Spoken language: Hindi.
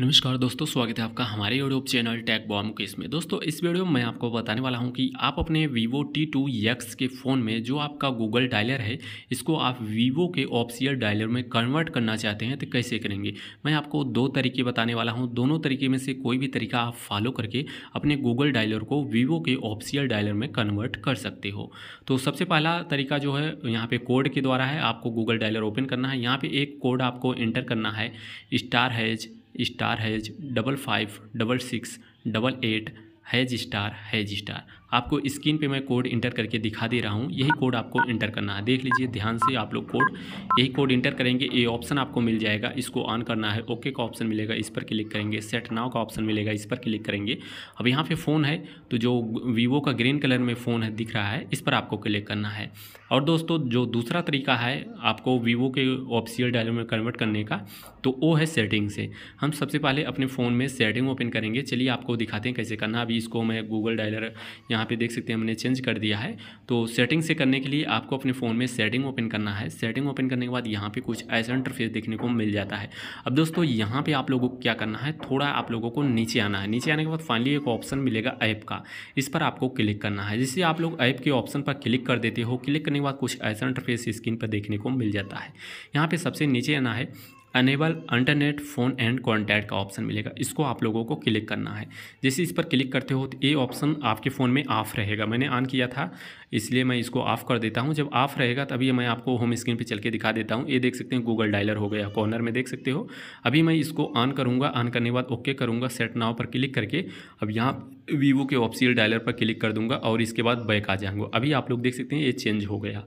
नमस्कार दोस्तों स्वागत है आपका हमारे YouTube channel tag bomb case में दोस्तों इस वीडियो में मैं आपको बताने वाला हूं कि आप अपने वीवो टी टू यक्स के फ़ोन में जो आपका गूगल डायलर है इसको आप वीवो के ऑप्शियल डायलर में कन्वर्ट करना चाहते हैं तो कैसे करेंगे मैं आपको दो तरीके बताने वाला हूँ दोनों तरीके में से कोई भी तरीका आप फॉलो करके अपने गूगल डायलर को वीवो के ऑप्शियल डायलर में कन्वर्ट कर सकते हो तो सबसे पहला तरीका जो है यहाँ पर कोड के द्वारा है आपको गूगल डायलर ओपन करना है यहाँ पर एक कोड आपको एंटर करना है star hash star hash double five double six double eight hash star hash star आपको स्क्रीन पे मैं कोड इंटर करके दिखा दे रहा हूँ यही कोड आपको इंटर करना है देख लीजिए ध्यान से आप लोग कोड यही कोड इंटर करेंगे ये ऑप्शन आपको मिल जाएगा इसको ऑन करना है ओके का ऑप्शन मिलेगा इस पर क्लिक करेंगे सेट नाव का ऑप्शन मिलेगा इस पर क्लिक करेंगे अब यहाँ पे फ़ोन है तो जो वीवो का ग्रीन कलर में फ़ोन है दिख रहा है इस पर आपको क्लिक करना है और दोस्तों जो दूसरा तरीका है आपको वीवो के ऑफिशियल डायलर में कन्वर्ट करने का तो वो है सेटिंग से हम सबसे पहले अपने फ़ोन में सेटिंग ओपन करेंगे चलिए आपको दिखाते हैं कैसे करना अभी इसको मैं गूगल डायलर यहाँ पे देख सकते हैं हमने चेंज कर दिया है तो सेटिंग से करने के लिए आपको अपने फ़ोन में सेटिंग ओपन करना है सेटिंग ओपन करने के बाद यहाँ पे कुछ ऐसा इंटरफेस देखने को मिल जाता है अब दोस्तों यहाँ पे आप लोगों को क्या करना है थोड़ा आप लोगों को नीचे आना है नीचे आने के बाद फाइनली एक ऑप्शन मिलेगा ऐप का इस पर आपको क्लिक करना है जिससे आप लोग ऐप के ऑप्शन पर क्लिक कर देते हो क्लिक करने के बाद कुछ ऐसा इंटरफेस स्क्रीन पर देखने को मिल जाता है यहाँ पर सबसे नीचे आना है enable internet phone and contact का ऑप्शन मिलेगा इसको आप लोगों को क्लिक करना है जैसे इस पर क्लिक करते हो तो ये ऑप्शन आपके फ़ोन में ऑफ रहेगा मैंने ऑन किया था इसलिए मैं इसको ऑफ़ कर देता हूँ जब ऑफ रहेगा तभी मैं आपको होम स्क्रीन पर चल के दिखा देता हूँ ये देख सकते हैं गूगल डायलर हो गया कॉर्नर में देख सकते हो अभी मैं इसको ऑन करूँगा ऑन करने के बाद ओके करूँगा सेट नाव पर क्लिक करके अब यहाँ वीवो के ऑप्शियल डायलर पर क्लिक कर दूँगा और इसके बाद बैक आ जाऊँगा अभी आप लोग देख सकते हैं ये चेंज हो गया